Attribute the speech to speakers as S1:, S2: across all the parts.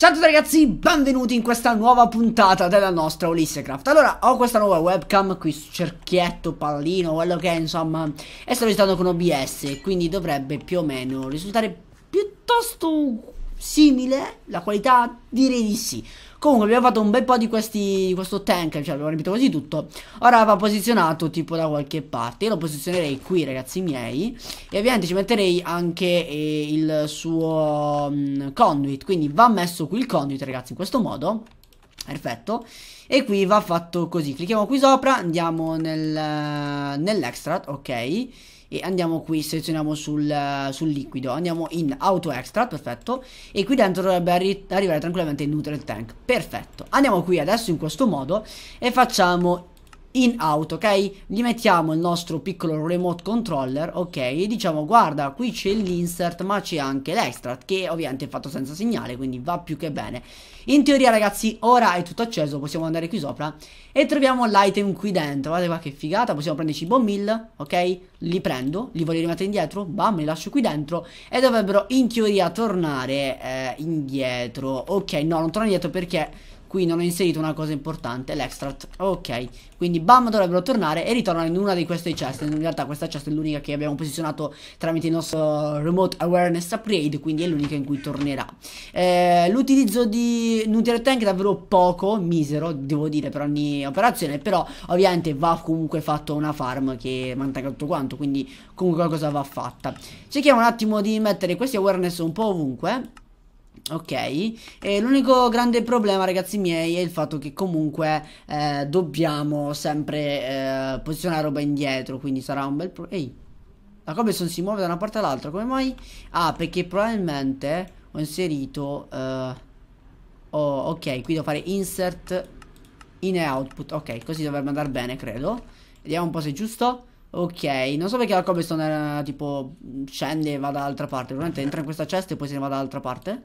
S1: Ciao a tutti ragazzi, benvenuti in questa nuova puntata della nostra Ulissecraft Allora, ho questa nuova webcam qui, cerchietto, pallino, quello che è, insomma E sto registrando con OBS, quindi dovrebbe più o meno risultare piuttosto simile La qualità direi di sì Comunque abbiamo fatto un bel po' di questi di questo tank, cioè abbiamo riempito quasi tutto. Ora va posizionato tipo da qualche parte. Io lo posizionerei qui, ragazzi miei. E ovviamente ci metterei anche eh, il suo mh, mm, conduit. Quindi va messo qui il conduit, ragazzi, in questo modo. Perfetto. E qui va fatto così. Clicchiamo qui sopra, andiamo nel, eh, nell'extract, ok e andiamo qui, selezioniamo sul, sul liquido, andiamo in auto extract, perfetto, e qui dentro dovrebbe arri arrivare tranquillamente il neutral tank, perfetto. Andiamo qui adesso in questo modo e facciamo in auto, ok? Gli mettiamo il nostro piccolo remote controller, ok? E diciamo guarda qui c'è l'insert ma c'è anche l'extract che ovviamente è fatto senza segnale quindi va più che bene. In teoria ragazzi ora è tutto acceso, possiamo andare qui sopra e troviamo l'item qui dentro, guardate qua che figata, possiamo prenderci i bombill, ok? Li prendo, li voglio rimettere indietro, bam, li lascio qui dentro e dovrebbero in teoria tornare eh, indietro, ok? No, non torna indietro perché qui non ho inserito una cosa importante, l'extract, ok, quindi bam dovrebbero tornare e ritornano in una di queste chest, in realtà questa chest è l'unica che abbiamo posizionato tramite il nostro remote awareness upgrade, quindi è l'unica in cui tornerà. Eh, l'utilizzo di Nuclear Tank è davvero poco, misero, devo dire, per ogni operazione, però ovviamente va comunque fatto una farm che mantenga tutto quanto, quindi comunque qualcosa va fatta. Cerchiamo un attimo di mettere questi awareness un po' ovunque, Ok, e l'unico grande problema ragazzi miei è il fatto che comunque eh, dobbiamo sempre eh, posizionare roba indietro, quindi sarà un bel problema. Ehi, la Cobblestone si muove da una parte all'altra, come mai? Ah, perché probabilmente ho inserito... Eh... Oh, ok, qui devo fare insert in e output, ok, così dovrebbe andare bene credo. Vediamo un po' se è giusto. Ok, non so perché la cobblestone tipo scende e va dall'altra parte, probabilmente entra in questa cesta e poi se ne va dall'altra parte.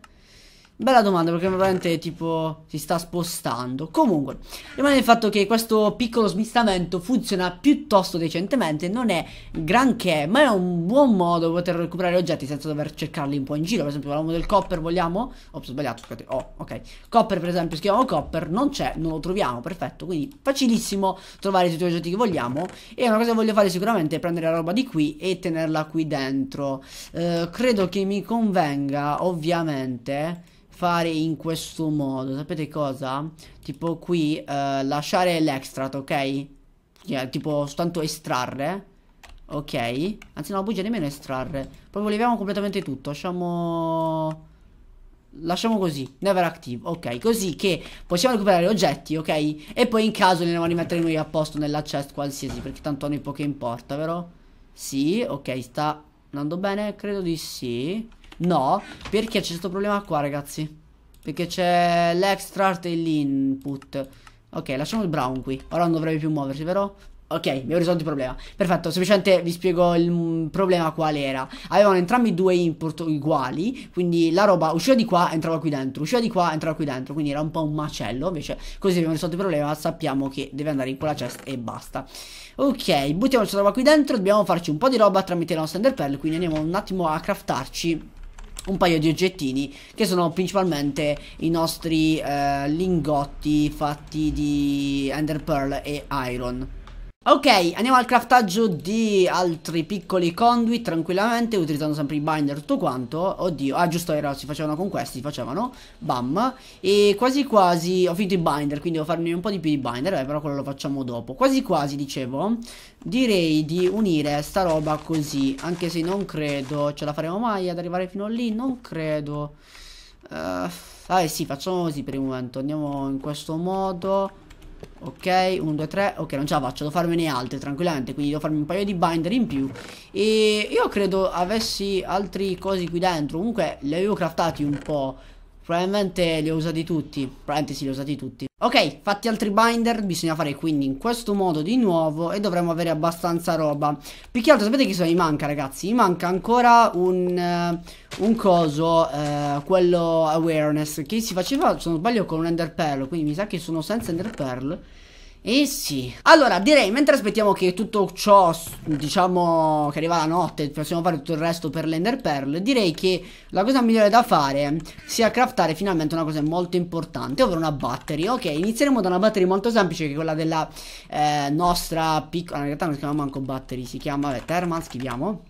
S1: Bella domanda perché veramente tipo si sta spostando. Comunque, rimane il fatto che questo piccolo smistamento funziona piuttosto decentemente, non è granché, ma è un buon modo per poter recuperare oggetti senza dover cercarli un po' in giro. Per esempio, parliamo del copper, vogliamo... Ops, sbagliato, scusate. Oh, ok. Copper, per esempio, scriviamo copper, non c'è, non lo troviamo, perfetto. Quindi facilissimo trovare tutti gli oggetti che vogliamo. E una cosa che voglio fare sicuramente è prendere la roba di qui e tenerla qui dentro. Eh, credo che mi convenga, ovviamente fare in questo modo. Sapete cosa? Tipo qui eh, lasciare l'extrat, ok? Yeah, cioè, tipo soltanto estrarre. Ok. Anzi no, bugia nemmeno estrarre. proprio leviamo completamente tutto. Lasciamo... Lasciamo così, never active, ok, così che possiamo recuperare oggetti, ok? E poi in caso li andiamo a rimettere noi a posto nella chest qualsiasi, perché tanto a noi poco importa, vero? Sì, ok, sta andando bene, credo di sì. No, perché c'è questo problema qua, ragazzi. Perché c'è l'extract e l'input. Ok, lasciamo il brown qui. Ora non dovrebbe più muoversi, vero? Ok, abbiamo risolto il problema. Perfetto, semplicemente vi spiego il mm, problema qual era. Avevano entrambi due input uguali, quindi la roba usciva di qua, entrava qui dentro, usciva di qua, entrava qui dentro, quindi era un po' un macello, invece così abbiamo risolto il problema, sappiamo che deve andare in quella chest e basta. Ok, buttiamo questa roba qui dentro, dobbiamo farci un po' di roba tramite la nostra enderpearl, quindi andiamo un attimo a craftarci un paio di oggettini che sono principalmente i nostri eh, lingotti fatti di Ender Pearl e Iron. Ok, andiamo al craftaggio di altri piccoli conduit tranquillamente, utilizzando sempre i binder tutto quanto. Oddio, ah giusto, era, si facevano con questi, si facevano, bam. E quasi quasi, ho finito i binder, quindi devo farmi un po' di più di binder, eh, però quello lo facciamo dopo. Quasi quasi, dicevo, direi di unire sta roba così, anche se non credo ce la faremo mai ad arrivare fino a lì, non credo. Uh, ah, eh sì, facciamo così per il momento, andiamo in questo modo... Ok, 1, 2, 3, ok non ce la faccio, devo farmene altre tranquillamente Quindi devo farmi un paio di binder in più E io credo avessi altri cosi qui dentro Comunque li avevo craftati un po' Probabilmente li ho usati tutti. Probabilmente Parentesi, li ho usati tutti. Ok, fatti altri binder, bisogna fare quindi in questo modo di nuovo e dovremmo avere abbastanza roba. Più che altro, sapete chi sono? Mi manca, ragazzi. Mi manca ancora un, uh, un coso, uh, quello awareness, che si faceva, se non sbaglio, con un ender pearl. Quindi mi sa che sono senza ender pearl. Eh sì Allora direi mentre aspettiamo che tutto ciò Diciamo che arriva la notte Possiamo fare tutto il resto per l'ender pearl Direi che la cosa migliore da fare Sia craftare finalmente una cosa molto importante Ovvero una battery Ok inizieremo da una battery molto semplice Che è quella della eh, nostra piccola In realtà non si chiama manco battery Si chiama vabbè, thermal scriviamo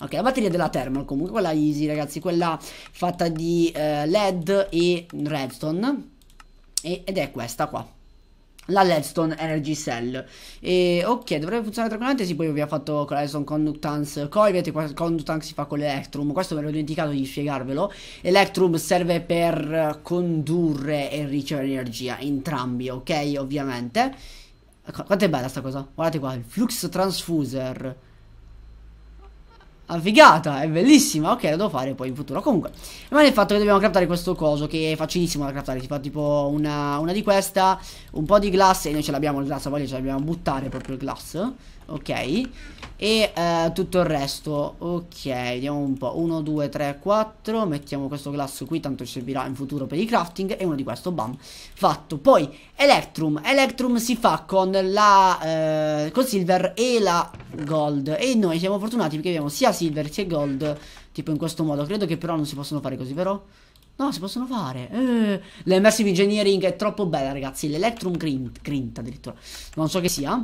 S1: Ok, la batteria della Thermal comunque, quella easy ragazzi, quella fatta di eh, LED e redstone e, ed è questa qua la Ledstone Energy Cell e, ok dovrebbe funzionare tranquillamente sì poi vi ho fatto con la Ledstone Conductance Coivet e Conductance si fa con l'Electrum questo me l'ho dimenticato di spiegarvelo Electrum serve per condurre e ricevere energia entrambi ok ovviamente Qu quanto è bella sta cosa guardate qua il Flux Transfuser Ah, figata, è bellissima. Ok, la devo fare poi in futuro. Comunque, rimane il fatto che dobbiamo craftare questo coso che è facilissimo da craftare. Si fa tipo una, una di questa, un po' di glass e noi ce l'abbiamo il glass, poi ce l'abbiamo buttare proprio il glass ok e eh, tutto il resto ok vediamo un po' 1 2 3 4 mettiamo questo glass qui tanto ci servirà in futuro per i crafting e uno di questo bam fatto poi electrum electrum si fa con la eh, con silver e la gold e noi siamo fortunati perché abbiamo sia silver che gold tipo in questo modo credo che però non si possono fare così però No, si possono fare. Eh, l'immersive engineering è troppo bella, ragazzi. L'electrum grint, grint addirittura. Non so che sia.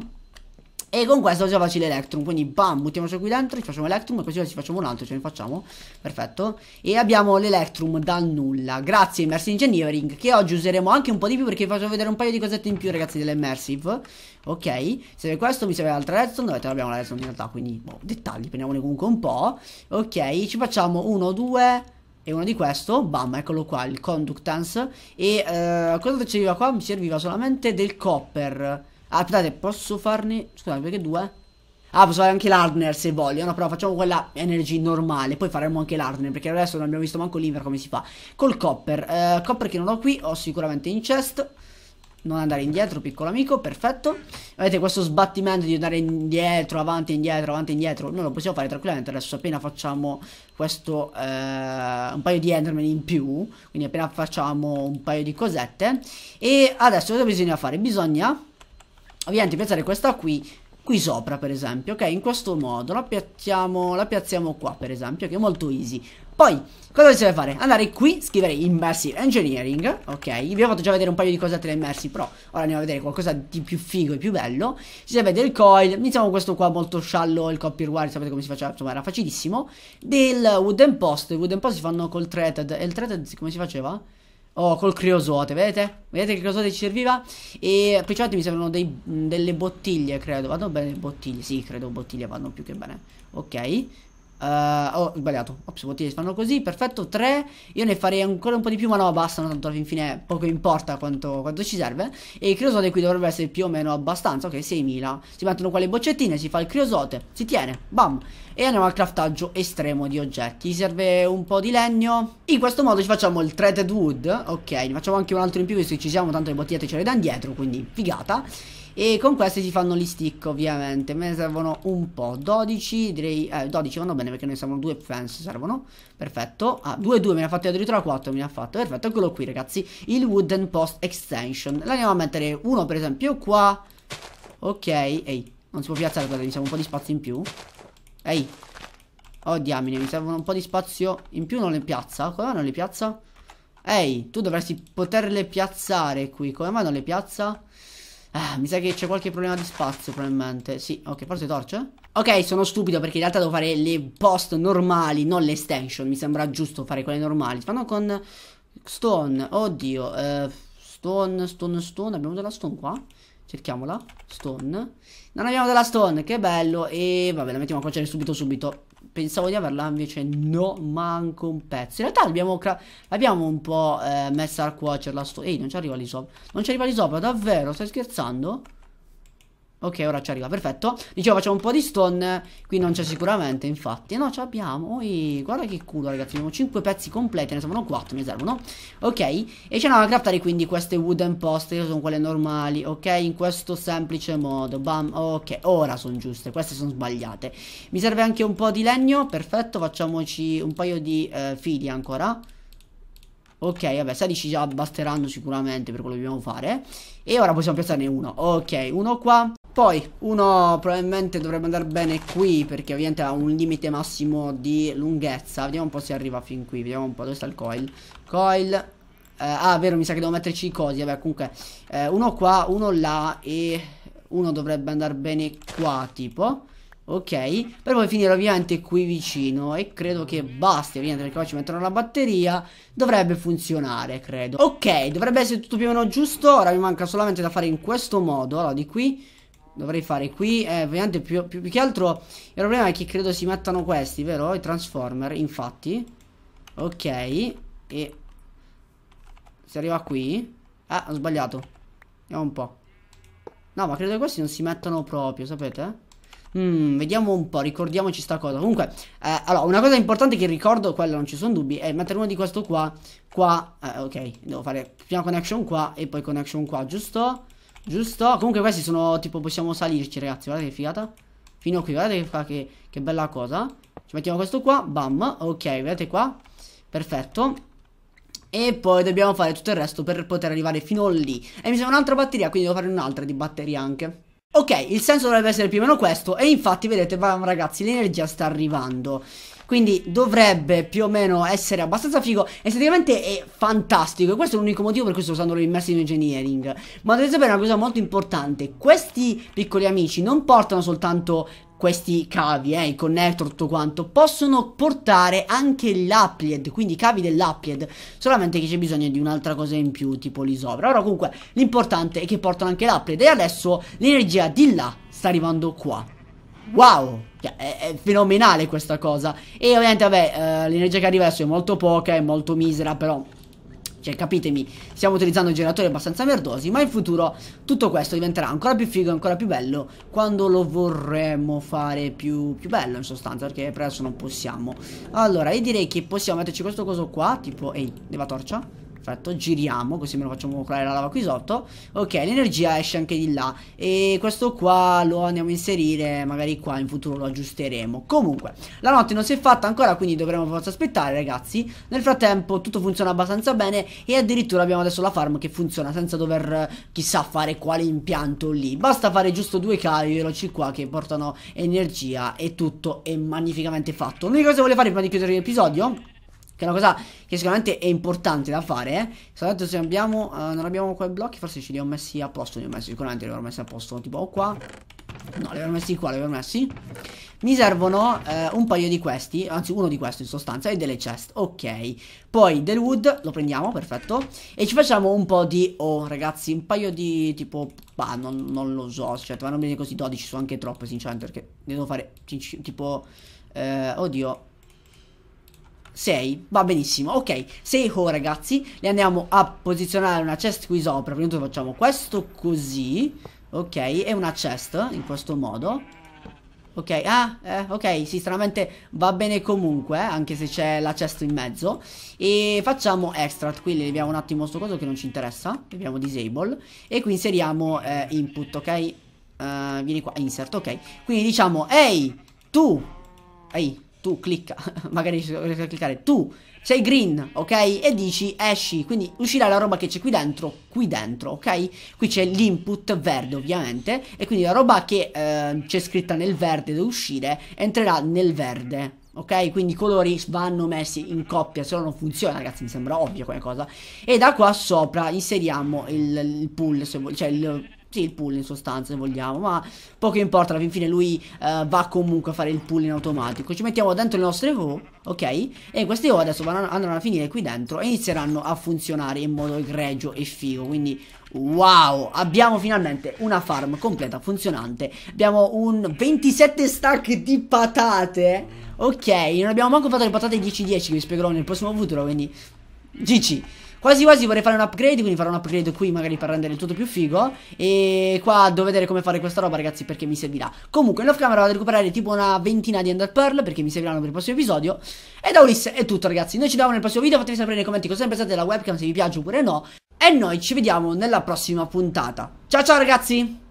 S1: E con questo già faccio l'Electrum Quindi bam, buttiamoci qui dentro, ci facciamo Electrum E così ci facciamo un altro, ce ne facciamo Perfetto E abbiamo l'Electrum dal nulla Grazie Immersive Engineering Che oggi useremo anche un po' di più Perché vi faccio vedere un paio di cosette in più ragazzi dell'Immersive Ok Serve questo, mi serve l'altra redstone Dovete abbiamo la redstone in realtà Quindi boh, dettagli, prendiamone comunque un po' Ok, ci facciamo uno, due e uno di questo, bam, eccolo qua, il conductance e eh, cosa ci serviva qua? Mi serviva solamente del copper Ah, aspettate, posso farne... Scusate, perché due? Ah, posso fare anche l'Ardner se voglio. No, però facciamo quella energy normale. Poi faremo anche l'Ardner. Perché adesso non abbiamo visto manco l'inver come si fa. Col copper. Eh, copper che non ho qui. Ho sicuramente in chest. Non andare indietro, piccolo amico. Perfetto. Vedete questo sbattimento di andare indietro, avanti, indietro, avanti, indietro. Noi lo possiamo fare tranquillamente. Adesso appena facciamo questo... Eh, un paio di Enderman in più. Quindi appena facciamo un paio di cosette. E adesso cosa bisogna fare? Bisogna ovviamente piazzare questa qui qui sopra per esempio, ok? In questo modo la piazziamo, la piazziamo qua per esempio, che è molto easy. Poi, cosa si deve fare? Andare qui, scrivere Immersive Engineering, ok? Vi ho fatto già vedere un paio di cose tra immersi, però ora andiamo a vedere qualcosa di più figo e più bello. Si deve vedere il coil, iniziamo questo qua molto sciallo, il copyright sapete come si faceva, insomma era facilissimo. Del wooden post, i wooden post si fanno col threaded, e il threaded come si faceva? Oh, col criosote, vedete? Vedete che criosote ci serviva? E principalmente mi servono dei, delle bottiglie, credo. Vanno bene le bottiglie? Sì, credo bottiglie vanno più che bene. Ok. Uh, eh, ho oh, sbagliato. Ops, potete fanno così, perfetto. 3. Io ne farei ancora un po' di più, ma no, bastano. Tanto alla fine poco importa quanto, quanto ci serve. E il criosote qui dovrebbe essere più o meno abbastanza. Ok, 6000. Si mettono qua le boccettine, si fa il criosote, si tiene, bam. E andiamo al craftaggio estremo di oggetti. Ci serve un po' di legno. In questo modo ci facciamo il threaded wood. Ok, ne facciamo anche un altro in più, visto che ci siamo, tanto le bottigliette ce le danno dietro, quindi figata. E con queste si fanno gli stick ovviamente Me ne servono un po' 12 direi eh, 12 vanno bene perché noi servono due fence servono Perfetto Ah 2 2 me ne ha fatto addirittura 4 me ne ha fatto Perfetto eccolo qui ragazzi Il wooden post extension L'andiamo a mettere uno per esempio qua Ok Ehi non si può piazzare guardate mi serve un po' di spazio in più Ehi Oh diamine mi servono un po' di spazio in più non le piazza Come non le piazza? Ehi tu dovresti poterle piazzare qui Come mai non le piazza? Ah, mi sa che c'è qualche problema di spazio probabilmente Sì, ok, forse torce? Ok, sono stupido perché in realtà devo fare le post normali, non le extension Mi sembra giusto fare quelle normali Fanno con stone, oddio eh, Stone, stone, stone Abbiamo della stone qua? Cerchiamola Stone Non abbiamo della stone, che bello E vabbè, la mettiamo a cuocere subito subito pensavo di averla, invece no, manco un pezzo. In realtà abbiamo, abbiamo un po' eh, messa a cuocerla. Sto- Ehi, non ci arriva sopra. Non ci arriva sopra, davvero? Stai scherzando? Ok, ora ci arriva, perfetto. Dicevo, facciamo un po' di stone. Qui non c'è sicuramente, infatti. No, ce l'abbiamo. Ui, guarda che culo, ragazzi. Abbiamo 5 pezzi completi, ne servono 4, mi servono. Ok, e ci andiamo a craftare quindi queste wooden post, che sono quelle normali, ok? In questo semplice modo. Bam, ok, ora sono giuste, queste sono sbagliate. Mi serve anche un po' di legno, perfetto. Facciamoci un paio di eh, fili ancora. Ok, vabbè, 16 già basteranno sicuramente per quello che dobbiamo fare. E ora possiamo piazzarne uno. Ok, uno qua. Poi uno probabilmente dovrebbe andare bene qui perché ovviamente ha un limite massimo di lunghezza. Vediamo un po' se arriva fin qui. Vediamo un po' dove sta il coil. Coil. Eh, ah, vero, mi sa che devo metterci i cosi. Vabbè, comunque. Eh, uno qua, uno là e uno dovrebbe andare bene qua tipo. Ok, per poi finire ovviamente qui vicino e credo che basti ovviamente perché qua ci mettono la batteria, dovrebbe funzionare credo. Ok, dovrebbe essere tutto più o meno giusto, ora mi manca solamente da fare in questo modo, allora di qui Dovrei fare qui eh, ovviamente più, più, più, che altro Il problema è che credo si mettano questi Vero? I transformer infatti Ok E Si arriva qui Ah ho sbagliato Vediamo un po' No ma credo che questi non si mettano proprio Sapete? Mm, vediamo un po', ricordiamoci sta cosa. Comunque, eh, allora, una cosa importante che ricordo, quella non ci sono dubbi, è mettere uno di questo qua, qua, eh, ok, devo fare prima connection qua e poi connection qua, giusto? Giusto? Comunque questi sono tipo possiamo salirci ragazzi Guardate che figata Fino a qui guardate che, che, che bella cosa Ci mettiamo questo qua Bam Ok vedete qua Perfetto e poi dobbiamo fare tutto il resto per poter arrivare fino lì E mi serve un'altra batteria quindi devo fare un'altra di batteria anche Ok, il senso dovrebbe essere più o meno questo e infatti vedete ragazzi l'energia sta arrivando quindi dovrebbe più o meno essere abbastanza figo esteticamente è fantastico e questo è l'unico motivo per cui sto usando l'immersive engineering ma dovete sapere una cosa molto importante questi piccoli amici non portano soltanto questi cavi, eh, i connector, tutto quanto, possono portare anche l'applied, quindi i cavi dell'applied, solamente che c'è bisogno di un'altra cosa in più, tipo l'isopra. sopra. Ora comunque l'importante è che portano anche l'applied e adesso l'energia di là sta arrivando qua. Wow! Cioè, è, fenomenale questa cosa. E ovviamente, vabbè, eh, l'energia che arriva adesso è molto poca, è molto misera, però cioè, capitemi, stiamo utilizzando generatori abbastanza merdosi, ma in futuro tutto questo diventerà ancora più figo, ancora più bello, quando lo vorremmo fare più, più bello, in sostanza, perché per adesso non possiamo. Allora, io direi che possiamo metterci questo coso qua, tipo, ehi, leva torcia. Perfetto, giriamo così me lo facciamo colare la lava qui sotto Ok, l'energia esce anche di là E questo qua lo andiamo a inserire Magari qua in futuro lo aggiusteremo Comunque, la notte non si è fatta ancora Quindi dovremo forse aspettare ragazzi Nel frattempo tutto funziona abbastanza bene E addirittura abbiamo adesso la farm che funziona Senza dover chissà fare quale impianto lì Basta fare giusto due cavi veloci qua Che portano energia E tutto è magnificamente fatto L'unica cosa che voglio fare prima di chiudere l'episodio che è una cosa che sicuramente è importante da fare, eh. Soltanto se abbiamo, uh, non abbiamo quei blocchi, forse ce li ho messi a posto, li ho messi, sicuramente li ho messi a posto, tipo qua. No, li ho messi qua, li ho messi. Mi servono uh, un paio di questi, anzi uno di questi in sostanza, e delle chest, ok. Poi del wood, lo prendiamo, perfetto. E ci facciamo un po' di, oh ragazzi, un paio di tipo, bah, non, non lo so, cioè, vanno bene così 12, sono anche troppe sinceramente, perché ne devo fare, tipo, eh, oddio 6, va benissimo, ok, 6 ho ragazzi, le andiamo a posizionare una chest qui sopra, prima di tutto facciamo questo così, ok, e una chest in questo modo, ok, ah, eh, ok, sì, stranamente va bene comunque, eh, anche se c'è la chest in mezzo, e facciamo extract, qui leviamo un attimo sto coso che non ci interessa, leviamo disable, e qui inseriamo eh, input, ok, uh, vieni qua, insert, ok, quindi diciamo, ehi, tu, ehi, tu clicca, magari riesci a cliccare, tu sei green, ok? E dici esci, quindi uscirà la roba che c'è qui dentro, qui dentro, ok? Qui c'è l'input verde ovviamente e quindi la roba che eh, c'è scritta nel verde da uscire entrerà nel verde. Ok, quindi i colori vanno messi in coppia, se no non funziona, ragazzi, mi sembra ovvio come cosa. E da qua sopra inseriamo il, il pull, se vuoi, cioè il sì, il pull in sostanza, se vogliamo, ma poco importa, alla fine lui uh, va comunque a fare il pull in automatico. Ci mettiamo dentro le nostre O, ok? E queste O adesso vanno, andranno a finire qui dentro e inizieranno a funzionare in modo egregio e figo, quindi... Wow, abbiamo finalmente una farm completa, funzionante Abbiamo un 27 stack di patate Ok, non abbiamo manco fatto le patate 10-10 che vi spiegherò nel prossimo futuro, quindi... GG Quasi quasi vorrei fare un upgrade, quindi farò un upgrade qui magari per rendere il tutto più figo. E qua devo vedere come fare questa roba, ragazzi, perché mi servirà. Comunque, in off camera vado a recuperare tipo una ventina di Ender Pearl, perché mi serviranno per il prossimo episodio. E da Ulisse è tutto, ragazzi. Noi ci vediamo nel prossimo video. Fatemi sapere nei commenti cosa ne pensate della webcam, se vi piace oppure no. E noi ci vediamo nella prossima puntata. Ciao ciao, ragazzi!